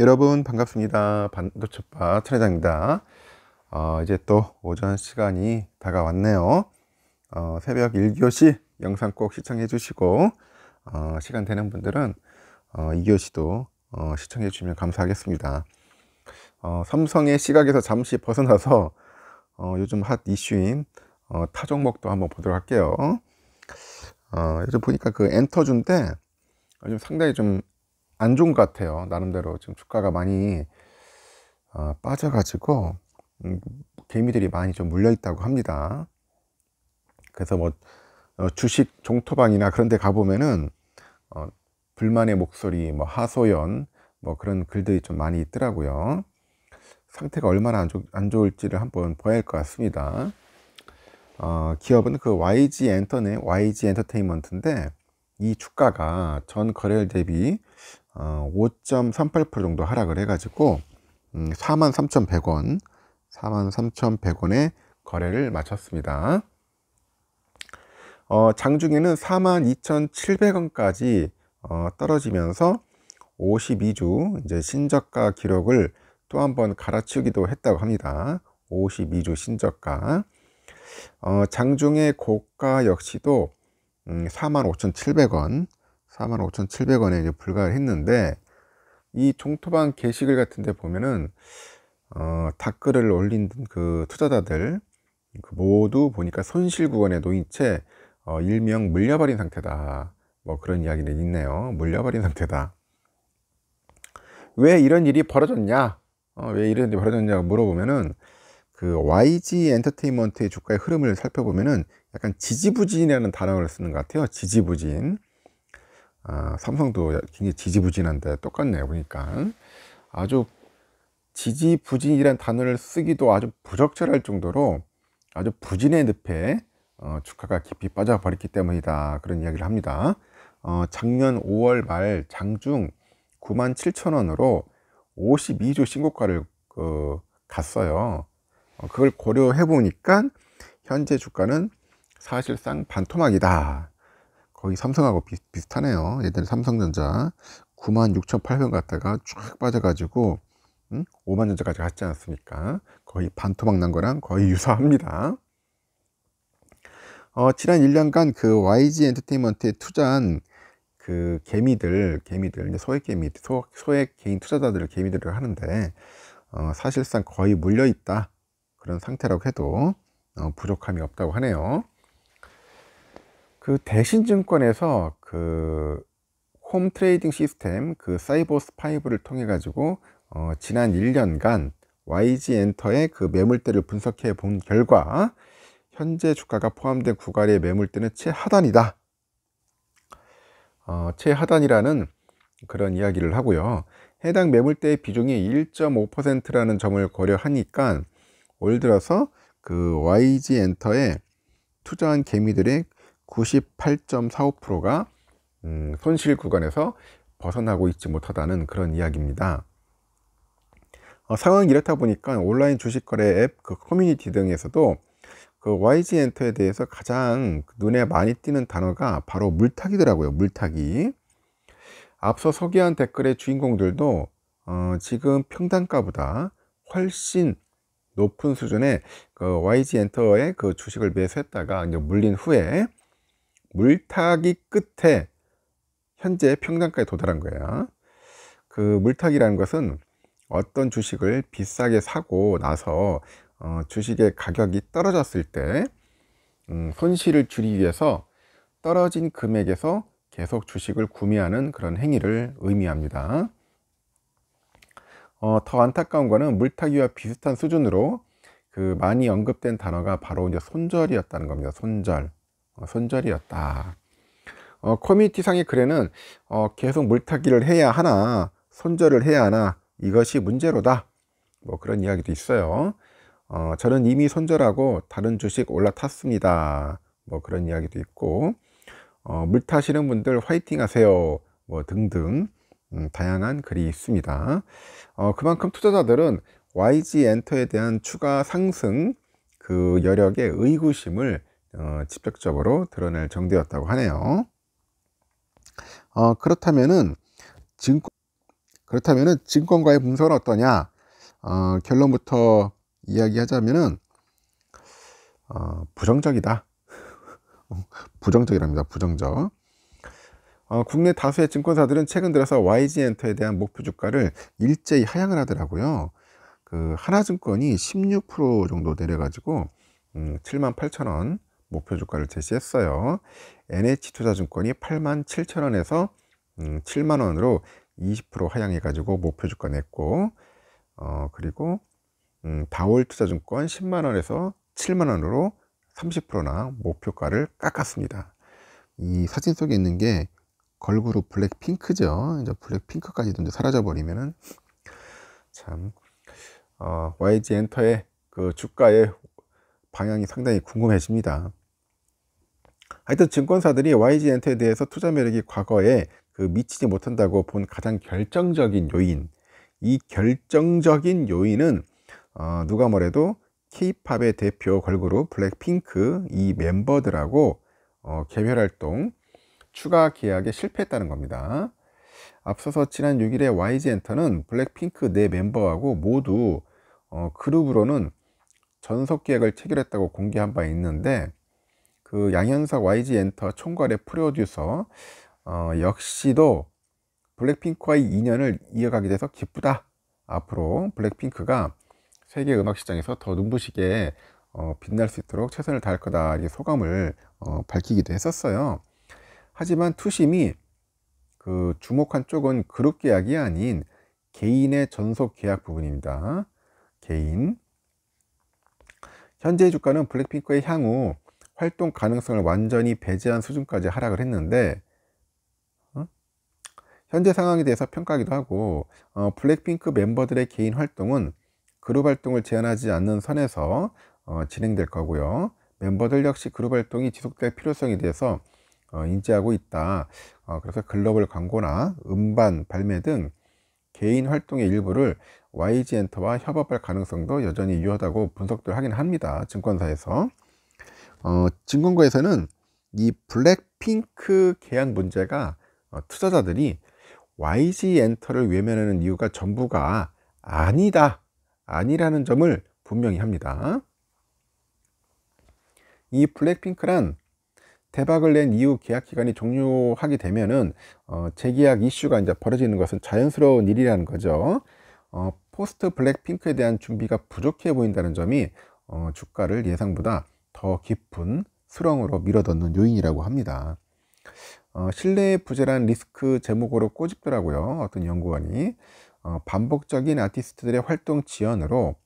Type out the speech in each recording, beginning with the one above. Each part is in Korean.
여러분 반갑습니다. 반도체파 천회장입니다. 어, 이제 또 오전 시간이 다가왔네요. 어, 새벽 1교시 영상 꼭 시청해 주시고 어, 시간 되는 분들은 어, 2교시도 어, 시청해 주시면 감사하겠습니다. 어, 삼성의 시각에서 잠시 벗어나서 어, 요즘 핫 이슈인 어, 타 종목도 한번 보도록 할게요. 어, 요즘 보니까 그엔터준때 요즘 상당히 좀안 좋은 것 같아요. 나름대로 지금 주가가 많이 어, 빠져가지고 음, 개미들이 많이 좀 물려 있다고 합니다. 그래서 뭐 어, 주식 종토방이나 그런 데 가보면은 어, 불만의 목소리, 뭐 하소연, 뭐 그런 글들이 좀 많이 있더라고요. 상태가 얼마나 안, 조, 안 좋을지를 한번 봐야 할 것 같습니다. 어, 기업은 그 YG 엔터네, YG 엔터테인먼트인데 이 주가가 전 거래일 대비 5.38% 어, 정도 하락을 해가지고 43,100원, 음, 43,100원에 거래를 마쳤습니다. 어, 장중에는 42,700원까지 어, 떨어지면서 52주 이제 신저가 기록을 또 한 번 갈아치우기도 했다고 합니다. 52주 신저가. 어, 장중의 고가 역시도 음, 45,700원, 45,700원에 이제 불과했는데 이 종토방 게시글 같은데 보면은 어, 댓글을 올린 그 투자자들 그 모두 보니까 손실 구간에 놓인 채 어, 일명 물려버린 상태다. 뭐 그런 이야기는 있네요. 물려버린 상태다. 왜 이런 일이 벌어졌냐? 어, 왜 이런 일이 벌어졌냐 물어보면은 그 YG 엔터테인먼트의 주가의 흐름을 살펴보면은 약간 지지부진이라는 단어를 쓰는 것 같아요. 지지부진. 아, 삼성도 굉장히 지지부진한데 똑같네요 보니까 아주 지지부진이란 단어를 쓰기도 아주 부적절할 정도로 아주 부진의 늪에 어, 주가가 깊이 빠져버렸기 때문이다 그런 이야기를 합니다 어, 작년 5월 말 장중 9만 7천 원으로 5 2조 신고가를 그, 갔어요 어, 그걸 고려해 보니까 현재 주가는 사실상 반토막이다 거의 삼성하고 비, 비슷하네요. 예전에 삼성전자 96,800원 갔다가 쫙 빠져가지고 음? 5만 전자까지 갔지 않습니까 거의 반토막 난 거랑 거의 유사합니다. 어, 지난 1년간 그 YG 엔터테인먼트에 투자한 그 개미들, 개미들, 소액 개미, 소, 소액 개인 투자자들을 개미들을 하는데 어, 사실상 거의 물려 있다 그런 상태라고 해도 어, 부족함이 없다고 하네요. 그 대신증권에서 그 홈 트레이딩 시스템 그 사이버스 5를 통해 가지고 어, 지난 1년간 YG 엔터의 그 매물대를 분석해 본 결과 현재 주가가 포함된 구간의 매물대는 최하단이다. 어, 최하단이라는 그런 이야기를 하고요. 해당 매물대의 비중이 1.5%라는 점을 고려하니까 올 들어서 그 YG 엔터에 투자한 개미들의 98.45%가 음, 손실 구간에서 벗어나고 있지 못하다는 그런 이야기입니다. 어, 상황이 이렇다 보니까 온라인 주식거래 앱 그 커뮤니티 등에서도 그 YG 엔터에 대해서 가장 눈에 많이 띄는 단어가 바로 물타기더라고요. 물타기. 앞서 소개한 댓글의 주인공들도 어, 지금 평단가보다 훨씬 높은 수준의 그 YG 엔터의 그 주식을 매수했다가 이제 물린 후에 물타기 끝에 현재 평단가에 도달한 거야. 그 물타기라는 것은 어떤 주식을 비싸게 사고 나서 어, 주식의 가격이 떨어졌을 때 음, 손실을 줄이기 위해서 떨어진 금액에서 계속 주식을 구매하는 그런 행위를 의미합니다. 어, 더 안타까운 거는 물타기와 비슷한 수준으로 그 많이 언급된 단어가 바로 이제 손절이었다는 겁니다. 손절. 어, 손절이었다. 어, 커뮤니티상의 글에는 어, 계속 물타기를 해야 하나 손절을 해야 하나 이것이 문제로다 뭐 그런 이야기도 있어요 어, 저는 이미 손절하고 다른 주식 올라탔습니다 뭐 그런 이야기도 있고 어, 물 타시는 분들 화이팅 하세요 뭐 등등 음, 다양한 글이 있습니다 어, 그만큼 투자자들은 YG 엔터에 대한 추가 상승 그 여력의 의구심을 어, 직접적으로 드러낼 정도였다고 하네요. 어, 그렇다면은 증권 그렇다면은 증권가의 분석은 어떠냐? 어, 결론부터 이야기하자면은 어, 부정적이다. 부정적이랍니다. 부정적. 어, 국내 다수의 증권사들은 최근 들어서 YG엔터에 대한 목표 주가를 일제히 하향을 하더라고요. 그 하나증권이 16% 정도 내려가지고 음, 7만 8천 원 목표 주가를 제시했어요. NH투자증권이 8만 7천 원에서 7만 음, 원으로 20% 하향해가지고 목표 주가 냈고, 어, 그리고 음, 다올투자증권 10만 원에서 7만 원으로 30%나 목표가를 깎았습니다. 이 사진 속에 있는 게 걸그룹 블랙핑크죠. 이제 블랙핑크까지도 이제 사라져버리면참 어, YG 엔터의 그 주가의 방향이 상당히 궁금해집니다. 하여튼 증권사들이 YG엔터에 대해서 투자 매력이 과거에 그 미치지 못한다고 본 가장 결정적인 요인 이 결정적인 요인은 어, 누가 뭐래도 케이팝의 대표 걸그룹 블랙핑크 이 멤버들하고 어, 개별활동 추가 계약에 실패했다는 겁니다. 앞서서 지난 6일에 YG엔터는 블랙핑크 내 네 멤버하고 모두 어, 그룹으로는 전속 계약을 체결했다고 공개한 바 있는데 그 양현석 YG 엔터 총괄의 프로듀서 어, 역시도 블랙핑크와의 인연을 이어가게 돼서 기쁘다. 앞으로 블랙핑크가 세계 음악 시장에서 더 눈부시게 어, 빛날 수 있도록 최선을 다할 거다. 이 소감을 어, 밝히기도 했었어요. 하지만 투심이 그 주목한 쪽은 그룹 계약이 아닌 개인의 전속 계약 부분입니다. 개인 현재 주가는 블랙핑크의 향후 활동 가능성을 완전히 배제한 수준까지 하락을 했는데 어? 현재 상황에 대해서 평가하기도 하고 어, 블랙핑크 멤버들의 개인 활동은 그룹 활동을 제한하지 않는 선에서 어, 진행될 거고요. 멤버들 역시 그룹 활동이 지속될 필요성에 대해서 어, 인지하고 있다. 어, 그래서 글로벌 광고나 음반 발매 등 개인 활동의 일부를 YG 엔터와 협업할 가능성도 여전히 유효하다고 분석들 하긴 합니다. 증권사에서. 어, 증권가에서는 이 블랙핑크 계약 문제가 어, 투자자들이 YG 엔터를 외면하는 이유가 전부가 아니다. 아니라는 점을 분명히 합니다. 이 블랙핑크란 대박을 낸 이후 계약 기간이 종료하게 되면은 어, 재계약 이슈가 이제 벌어지는 것은 자연스러운 일이라는 거죠. 어, 포스트 블랙핑크에 대한 준비가 부족해 보인다는 점이 어, 주가를 예상보다 더 깊은 수렁으로 밀어넣는 요인이라고 합니다. 어, 신뢰의 부재란 리스크 제목으로 꼬집더라고요. 어떤 연구원이 어, 반복적인 아티스트들의 활동 지연으로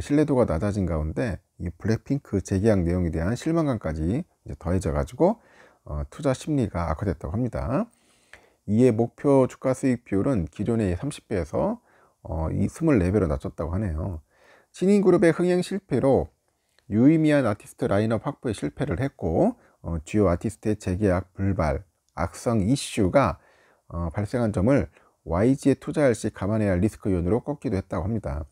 신뢰도가 낮아진 가운데 이 블랙핑크 재계약 내용에 대한 실망감까지 더해져 가지고 어, 투자 심리가 악화됐다고 합니다. 이에 목표 주가 수익 비율은 기존의 30배에서 어, 24배로 낮췄다고 하네요. 신인그룹의 흥행 실패로 유의미한 아티스트 라인업 확보에 실패를 했고 어, 주요 아티스트의 재계약 불발, 악성 이슈가 어, 발생한 점을 YG에 투자할 시 감안해야 할 리스크 요인으로 꼽기도 했다고 합니다.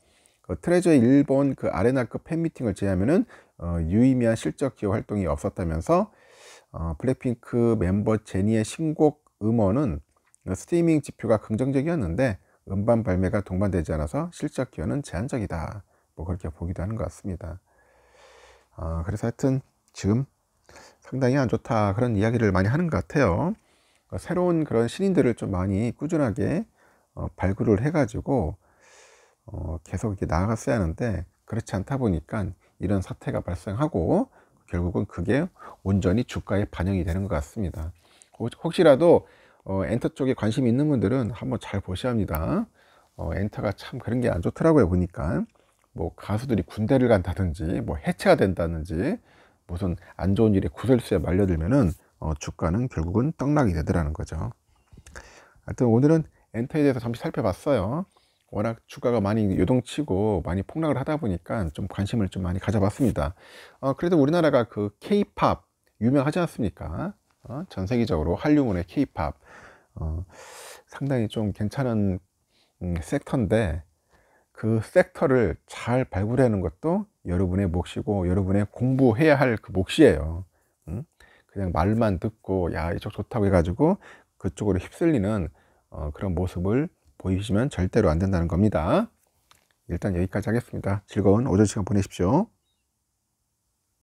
그 트레저의 일본 그 아레나급 팬미팅을 제외하면은 어, 유의미한 실적 기여 활동이 없었다면서 어, 블랙핑크 멤버 제니의 신곡 음원은 스트리밍 지표가 긍정적이었는데 음반 발매가 동반되지 않아서 실적 기여는 제한적이다. 뭐 그렇게 보기도 하는 것 같습니다. 아, 그래서 하여튼 지금 상당히 안 좋다 그런 이야기를 많이 하는 것 같아요. 그러니까 새로운 그런 신인들을 좀 많이 꾸준하게 어, 발굴을 해가지고 어, 계속 이렇게 나아갔어야 하는데 그렇지 않다 보니까 이런 사태가 발생하고 결국은 그게 온전히 주가에 반영이 되는 것 같습니다. 혹시라도 어, 엔터 쪽에 관심 있는 분들은 한번 잘 보셔야 합니다. 어, 엔터가 참 그런 게 안 좋더라고요 보니까. 뭐 가수들이 군대를 간다든지 뭐 해체가 된다든지 무슨 안 좋은 일이 구설수에 말려들면은 어, 주가는 결국은 떡락이 되더라는 거죠. 하여튼 오늘은 엔터에 대해서 잠시 살펴봤어요. 워낙 주가가 많이 요동치고 많이 폭락을 하다 보니까 좀 관심을 좀 많이 가져봤습니다. 어, 그래도 우리나라가 그이팝 유명하지 않습니까? 어, 전 세계적으로 한류문의 케이팝 어, 상당히 좀 괜찮은 음, 섹터인데 그 섹터를 잘 발굴하는 것도 여러분의 몫이고 여러분의 공부해야 할 그 몫이에요. 그냥 말만 듣고 야 이쪽 좋다고 해가지고 그쪽으로 휩쓸리는 어, 그런 모습을 보이시면 절대로 안 된다는 겁니다. 일단 여기까지 하겠습니다. 즐거운 오전 시간 보내십시오.